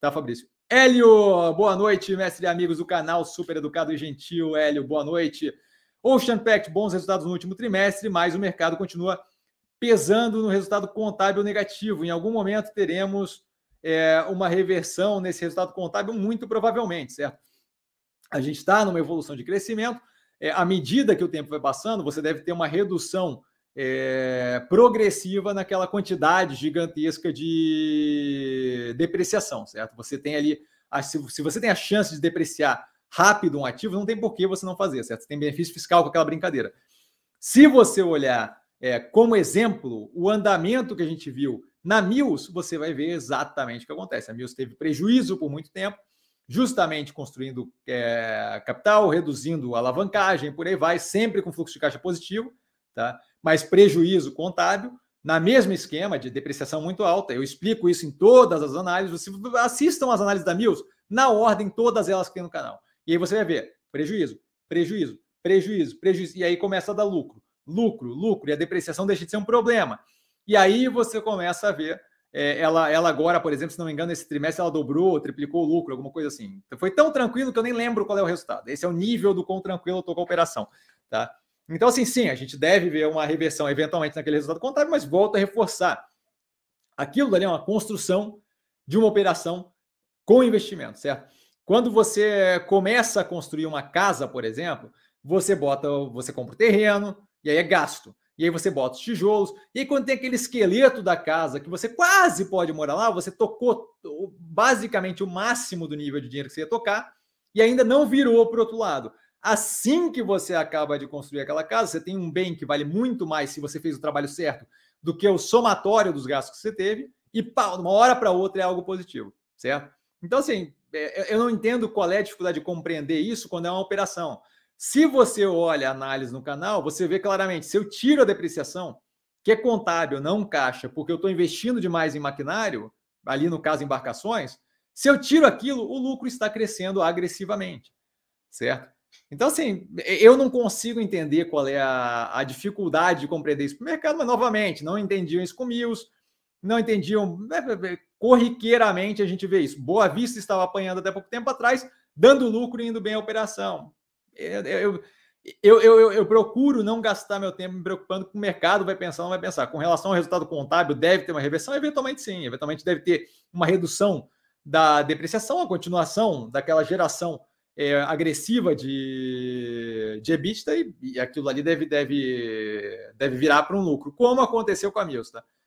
tá, Fabrício? Hélio, boa noite, mestre e amigos do canal Super Educado e Gentil. Hélio, boa noite. Ocean Pact, bons resultados no último trimestre, mas o mercado continua pesando no resultado contábil negativo. Em algum momento teremos é, uma reversão nesse resultado contábil, muito provavelmente, certo? A gente está numa evolução de crescimento. É, à medida que o tempo vai passando, você deve ter uma redução é, progressiva naquela quantidade gigantesca de depreciação, certo? Você tem ali, se você tem a chance de depreciar rápido um ativo, não tem por que você não fazer, certo? Você tem benefício fiscal com aquela brincadeira. Se você olhar é, como exemplo o andamento que a gente viu na Mills, você vai ver exatamente o que acontece. A Mills teve prejuízo por muito tempo, justamente construindo é, capital, reduzindo a alavancagem, por aí vai, sempre com fluxo de caixa positivo tá? mas prejuízo contábil, na mesma esquema de depreciação muito alta. Eu explico isso em todas as análises. Vocês assistam as análises da Mills, na ordem, todas elas que tem no canal. E aí você vai ver prejuízo, prejuízo, prejuízo, prejuízo. E aí começa a dar lucro, lucro, lucro. E a depreciação deixa de ser um problema. E aí você começa a ver. É, ela, ela agora, por exemplo, se não me engano, esse trimestre ela dobrou, triplicou o lucro, alguma coisa assim. Então, foi tão tranquilo que eu nem lembro qual é o resultado. Esse é o nível do quão tranquilo eu estou com a operação. Tá? Então, assim, sim, a gente deve ver uma reversão eventualmente naquele resultado contábil, mas volta a reforçar. Aquilo ali é uma construção de uma operação com investimento, certo? Quando você começa a construir uma casa, por exemplo, você bota, você compra o terreno, e aí é gasto. E aí você bota os tijolos, e aí quando tem aquele esqueleto da casa que você quase pode morar lá, você tocou basicamente o máximo do nível de dinheiro que você ia tocar e ainda não virou para o outro lado. Assim que você acaba de construir aquela casa, você tem um bem que vale muito mais se você fez o trabalho certo do que o somatório dos gastos que você teve, e de uma hora para outra é algo positivo, certo? Então, assim, é, é, eu não entendo qual é a dificuldade de compreender isso quando é uma operação. Se você olha a análise no canal, você vê claramente, se eu tiro a depreciação, que é contábil, não caixa, porque eu estou investindo demais em maquinário, ali no caso embarcações, se eu tiro aquilo, o lucro está crescendo agressivamente, certo? Então, assim, eu não consigo entender qual é a, a dificuldade de compreender isso para o mercado, mas, novamente, não entendiam isso com Mills, não entendiam. Corriqueiramente a gente vê isso. Boa Vista estava apanhando até pouco tempo atrás, dando lucro e indo bem a operação. Eu, eu, eu, eu, eu procuro não gastar meu tempo me preocupando com o mercado, vai pensar, não vai pensar. Com relação ao resultado contábil, deve ter uma reversão? Eventualmente sim, eventualmente deve ter uma redução da depreciação, a continuação daquela geração é, agressiva de, de EBITDA e, e aquilo ali deve, deve, deve virar para um lucro, como aconteceu com a Mills, tá?